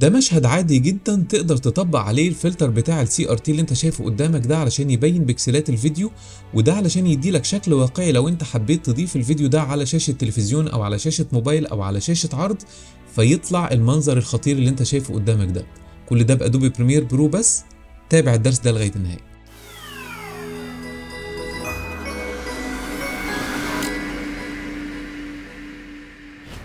ده مشهد عادي جدا تقدر تطبق عليه الفلتر بتاع السي ار تي اللي انت شايفه قدامك ده علشان يبين بكسلات الفيديو وده علشان يديلك شكل واقعي لو انت حبيت تضيف الفيديو ده على شاشة تلفزيون او على شاشة موبايل او على شاشة عرض فيطلع المنظر الخطير اللي انت شايفه قدامك ده كل ده بأدوبي بريمير برو بس تابع الدرس ده لغاية النهاية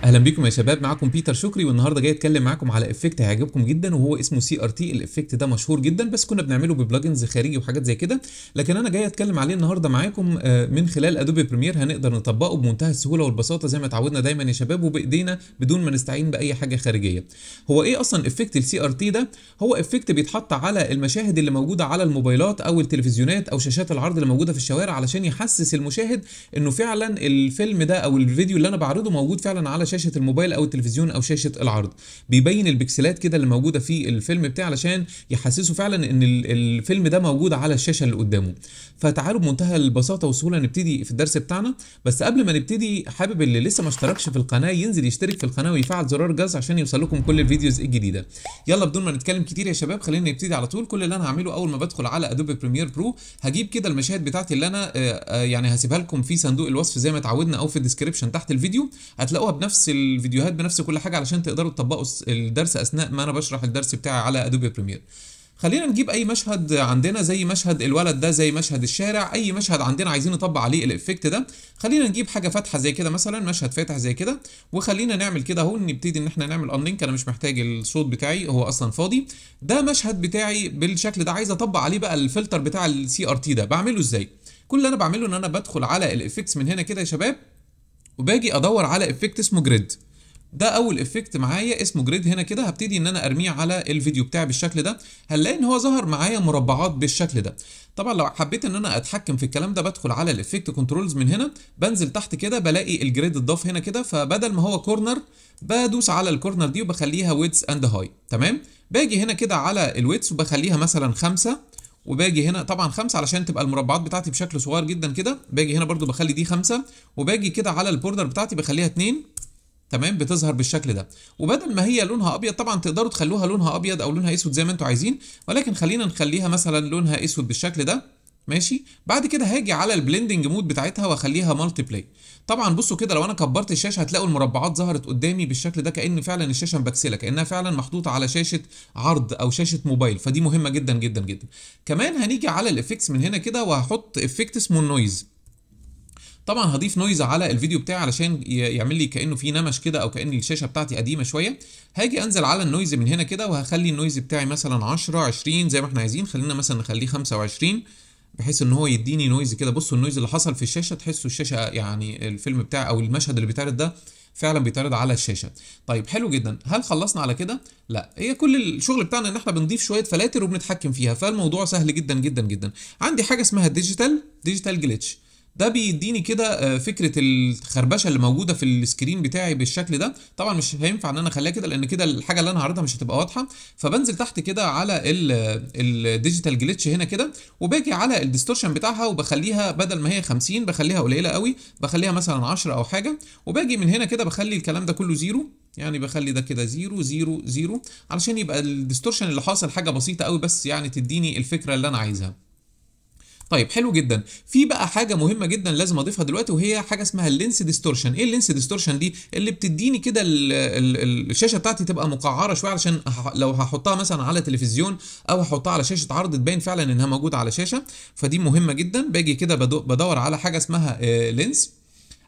اهلا بيكم يا شباب معاكم بيتر شكري والنهارده جاي اتكلم معاكم على افكت هيعجبكم جدا وهو اسمه سي ار تي الافكت ده مشهور جدا بس كنا بنعمله ببلجنز خارجي وحاجات زي كده لكن انا جاي اتكلم عليه النهارده معاكم آه، من خلال ادوبي بريمير هنقدر نطبقه بمنتهى السهوله والبساطه زي ما اتعودنا دايما يا شباب وبايدينا بدون ما نستعين باي حاجه خارجيه هو ايه اصلا افكت السي ار تي ده هو افكت بيتحط على المشاهد اللي موجوده على الموبايلات او التلفزيونات او شاشات العرض اللي موجوده في الشوارع علشان يحسس المشاهد انه فعلا الفيلم ده او الفيديو اللي انا بعرضه موجود فعلا على شاشه الموبايل او التلفزيون او شاشه العرض بيبين البكسلات كده اللي موجوده في الفيلم بتاعه علشان يحسسه فعلا ان الفيلم ده موجود على الشاشه اللي قدامه فتعالوا بمنتهى البساطه والسهوله نبتدي في الدرس بتاعنا بس قبل ما نبتدي حابب اللي لسه ما اشتركش في القناه ينزل يشترك في القناه ويفعل زرار الجرس عشان يوصل لكم كل الفيديوز الجديده يلا بدون ما نتكلم كتير يا شباب خلينا نبتدي على طول كل اللي انا هعمله اول ما بدخل على ادوبي بريمير برو هجيب كده المشاهد بتاعتي اللي انا آه، آه، يعني هسيبها لكم في صندوق الوصف زي ما اتعودنا او في الديسكربشن تحت الفيديو هتلاقوها بنفس بنفس الفيديوهات بنفس كل حاجه علشان تقدروا تطبقوا الدرس اثناء ما انا بشرح الدرس بتاعي على ادوبي بريمير خلينا نجيب اي مشهد عندنا زي مشهد الولد ده زي مشهد الشارع اي مشهد عندنا عايزين نطبق عليه الايفكت ده خلينا نجيب حاجه فاتحه زي كده مثلا مشهد فاتح زي كده وخلينا نعمل كده اهو نبتدي ان احنا نعمل انلينك انا مش محتاج الصوت بتاعي هو اصلا فاضي ده مشهد بتاعي بالشكل ده عايز اطبق عليه بقى الفلتر بتاع السي ار تي ده بعمله ازاي كل اللي انا بعمله ان انا بدخل على الايفكتس من هنا كده يا شباب وباجي ادور على افكت اسمه جريد ده اول افكت معايا اسمه جريد هنا كده هبتدي ان انا ارميه على الفيديو بتاعي بالشكل ده هنلاقي ان هو ظهر معايا مربعات بالشكل ده طبعا لو حبيت ان انا اتحكم في الكلام ده بدخل على الافكت كنترولز من هنا بنزل تحت كده بلاقي الجريد اتضاف هنا كده فبدل ما هو كورنر بدوس على الكورنر دي وبخليها ويتس اند هاي تمام باجي هنا كده على الويتس وبخليها مثلا خمسة وباجي هنا طبعا خمسة علشان تبقى المربعات بتاعتي بشكل صغير جدا كده باجي هنا برضو بخلي دي خمسة وباجي كده على البوردر بتاعتي بخليها اتنين تمام بتظهر بالشكل ده وبدل ما هي لونها ابيض طبعا تقدروا تخلوها لونها ابيض او لونها اسود زي ما انتم عايزين ولكن خلينا نخليها مثلا لونها اسود بالشكل ده ماشي بعد كده هاجي على البلندنج مود بتاعتها واخليها مالتي بلاي طبعا بصوا كده لو انا كبرت الشاشه هتلاقوا المربعات ظهرت قدامي بالشكل ده كان فعلا الشاشه مبكسله كانها فعلا محطوطه على شاشه عرض او شاشه موبايل فدي مهمه جدا جدا جدا كمان هنيجي على الافكتس من هنا كده وهحط افكت اسمه النويز طبعا هضيف نويز على الفيديو بتاعي علشان يعمل لي كانه في نمش كده او كان الشاشه بتاعتي قديمه شويه هاجي انزل على النويز من هنا كده وهخلي النويز بتاعي مثلا 10 20 زي ما احنا عايزين خلينا مثلا نخليه 25 بحيث ان هو يديني نويز كده بصوا النويز اللي حصل في الشاشه تحسوا الشاشه يعني الفيلم بتاع او المشهد اللي بيتعرض ده فعلا بيتعرض على الشاشه طيب حلو جدا هل خلصنا على كده لا هي كل الشغل بتاعنا ان احنا بنضيف شويه فلاتر وبنتحكم فيها فالموضوع سهل جدا جدا جدا عندي حاجه اسمها ديجيتال ديجيتال جليتش ده بيديني كده آه، فكره الخربشه اللي موجوده في السكرين بتاعي بالشكل ده طبعا مش هينفع ان انا اخليها كده لان كده الحاجه اللي انا هعرضها مش هتبقى واضحه فبنزل تحت كده على الديجيتال جليتش هنا كده وباجي على الديستورشن بتاعها وبخليها بدل ما هي 50 بخليها قليله قوي بخليها مثلا 10 او حاجه وباجي من هنا كده بخلي الكلام ده كله زيرو يعني بخلي ده كده زيرو زيرو زيرو علشان يبقى الديستورشن اللي حاصل حاجه بسيطه قوي بس يعني تديني الفكره اللي انا عايزها طيب حلو جدا في بقى حاجه مهمه جدا لازم اضيفها دلوقتي وهي حاجه اسمها اللينس ديستورشن ايه اللينس ديستورشن دي اللي بتديني كده الشاشه بتاعتي تبقى مقعره شويه علشان لو هحطها مثلا على تلفزيون او هحطها على شاشه عرض تبين فعلا انها موجوده على شاشه فدي مهمه جدا باجي كده بدور على حاجه اسمها لينس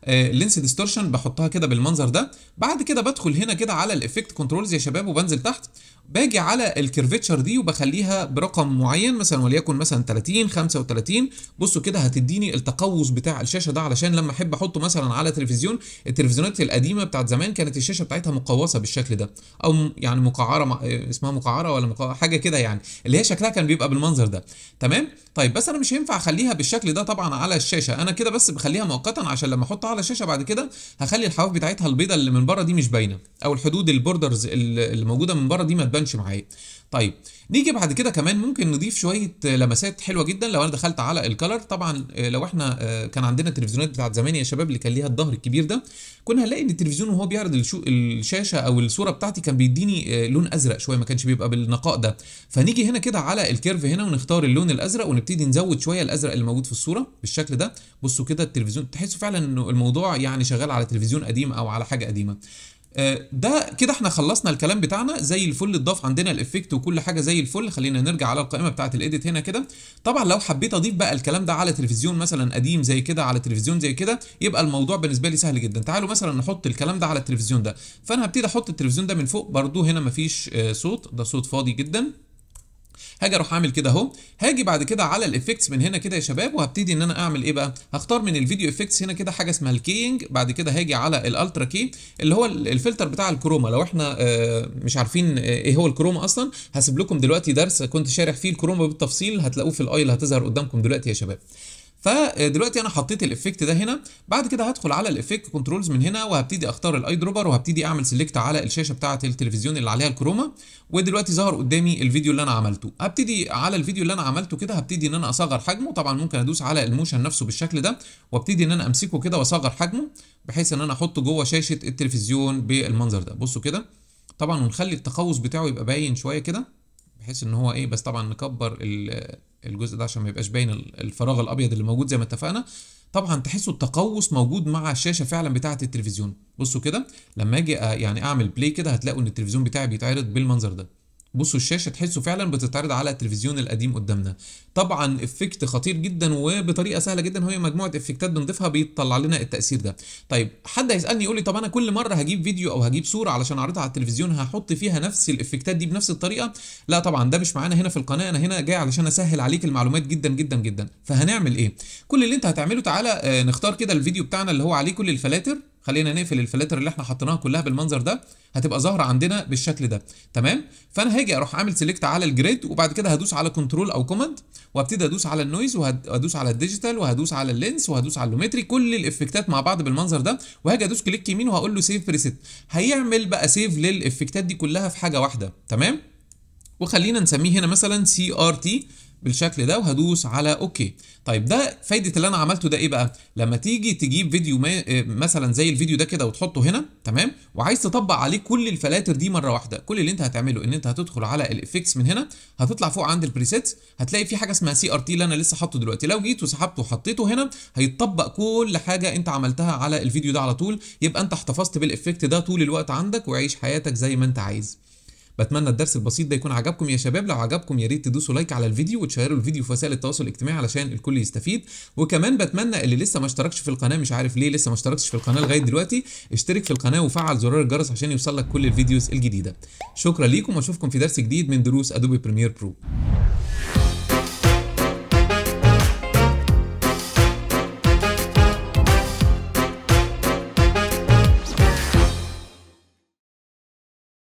لينس ديستورشن بحطها كده بالمنظر ده بعد كده بدخل هنا كده على الايفكت كنترولز يا شباب وبنزل تحت باجي على الكيرفتشر دي وبخليها برقم معين مثلا وليكن مثلا 30 35 بصوا كده هتديني التقوس بتاع الشاشه ده علشان لما احب احطه مثلا على تلفزيون التلفزيونات القديمه بتاعت زمان كانت الشاشه بتاعتها مقوسه بالشكل ده او يعني مقعره مع... اسمها مقعره ولا مقعرة حاجه كده يعني اللي هي شكلها كان بيبقى بالمنظر ده تمام طيب بس انا مش هينفع اخليها بالشكل ده طبعا على الشاشه انا كده بس بخليها مؤقتا عشان لما احطها على الشاشه بعد كده هخلي الحواف بتاعتها البيضه اللي من بره دي مش باينه او الحدود البوردرز اللي موجوده من بره دي ما تبانش معايا طيب نيجي بعد كده كمان ممكن نضيف شويه لمسات حلوه جدا لو انا دخلت على الكلر طبعا آه، لو احنا آه، كان عندنا التلفزيونات بتاعت زمان يا شباب اللي كان ليها الظهر الكبير ده كنا هنلاقي ان التلفزيون وهو بيعرض الشاشه او الصوره بتاعتي كان بيديني آه، لون ازرق شويه ما كانش بيبقى بالنقاء ده فنيجي هنا كده على الكيرف هنا ونختار اللون الازرق ونبتدي نزود شويه الازرق اللي موجود في الصوره بالشكل ده بصوا كده التلفزيون تحسوا فعلا انه الموضوع يعني شغال على تلفزيون قديم او على حاجه قديمه آه، ده كده احنا خلصنا الكلام بتاعنا زي الفل اتضاف عندنا الافكت وكل حاجه زي الفل خلينا نرجع على القائمه بتاعه الايديت هنا كده طبعا لو حبيت اضيف بقى الكلام ده على تلفزيون مثلا قديم زي كده على تلفزيون زي كده يبقى الموضوع بالنسبه لي سهل جدا تعالوا مثلا نحط الكلام ده على التلفزيون ده فانا هبتدي احط التلفزيون ده من فوق برده هنا مفيش آه، صوت ده صوت فاضي جدا هاجي اروح اعمل كده اهو هاجي بعد كده على الايفكتس من هنا كده يا شباب وهبتدي ان انا اعمل ايه بقى هختار من الفيديو افكتس هنا كده حاجه اسمها الكينج بعد كده هاجي على الالترا كي اللي هو الفلتر بتاع الكروما لو احنا آه، مش عارفين آه، ايه هو الكروما اصلا هسيب لكم دلوقتي درس كنت شارح فيه الكروما بالتفصيل هتلاقوه في الاي اللي هتظهر قدامكم دلوقتي يا شباب فدلوقتي انا حطيت الايفكت ده هنا بعد كده هدخل على الايفكت كنترولز من هنا وهبتدي اختار الاي دروبر وهبتدي اعمل سيلكت على الشاشه بتاعه التلفزيون اللي عليها الكروما ودلوقتي ظهر قدامي الفيديو اللي انا عملته هبتدي على الفيديو اللي انا عملته كده هبتدي ان انا اصغر حجمه طبعا ممكن ادوس على الموشن نفسه بالشكل ده وابتدي ان انا امسكه كده واصغر حجمه بحيث ان انا احطه جوه شاشه التلفزيون بالمنظر ده بصوا كده طبعا ونخلي التقوس بتاعه يبقى باين شويه كده بحيث ان هو ايه بس طبعا نكبر ال الجزء ده عشان ما يبقاش باين الفراغ الابيض اللي موجود زي ما اتفقنا طبعا تحسوا التقوس موجود مع الشاشه فعلا بتاعه التلفزيون بصوا كده لما اجي يعني اعمل بلاي كده هتلاقوا ان التلفزيون بتاعي بيتعرض بالمنظر ده بصوا الشاشه تحسوا فعلا بتتعرض على التلفزيون القديم قدامنا طبعا افكت خطير جدا وبطريقه سهله جدا وهي مجموعه افكتات بنضيفها بيطلع لنا التاثير ده طيب حد هيسالني يقول لي طب انا كل مره هجيب فيديو او هجيب صوره علشان اعرضها على التلفزيون هحط فيها نفس الافكتات دي بنفس الطريقه لا طبعا ده مش معانا هنا في القناه انا هنا جاي علشان اسهل عليك المعلومات جدا جدا جدا فهنعمل ايه كل اللي انت هتعمله تعالى آه، نختار كده الفيديو بتاعنا اللي هو عليه كل الفلاتر خلينا نقفل الفلاتر اللي احنا حطيناها كلها بالمنظر ده هتبقى ظاهره عندنا بالشكل ده تمام فانا هاجي اروح عامل سيلكت على الجريد وبعد كده هدوس على كنترول او كوماند وابتدي ادوس على النويز وهدوس على الديجيتال وهدوس على اللينس وهدوس على اللومتري كل الافكتات مع بعض بالمنظر ده وهاجي ادوس كليك يمين وهقول له سيف بريسيت هيعمل بقى سيف للافكتات دي كلها في حاجه واحده تمام وخلينا نسميه هنا مثلا سي ار تي بالشكل ده وهدوس على اوكي طيب ده فايده اللي انا عملته ده ايه بقى لما تيجي تجيب فيديو ما آه، مثلا زي الفيديو ده كده وتحطه هنا تمام وعايز تطبق عليه كل الفلاتر دي مره واحده كل اللي انت هتعمله ان انت هتدخل على الافكس من هنا هتطلع فوق عند البريسيتس هتلاقي في حاجه اسمها سي ار تي اللي انا لسه حاطه دلوقتي لو جيت وسحبته وحطيته هنا هيتطبق كل حاجه انت عملتها على الفيديو ده على طول يبقى انت احتفظت بالافكت ده طول الوقت عندك وعيش حياتك زي ما انت عايز بتمنى الدرس البسيط ده يكون عجبكم يا شباب لو عجبكم يا ريت تدوسوا لايك على الفيديو وتشيروا الفيديو في وسائل التواصل الاجتماعي علشان الكل يستفيد وكمان بتمنى اللي لسه ما اشتركش في القناه مش عارف ليه لسه ما اشتركتش في القناه لغايه دلوقتي اشترك في القناه وفعل زرار الجرس عشان يوصلك كل الفيديوز الجديده شكرا ليكم واشوفكم في درس جديد من دروس ادوبي بريمير برو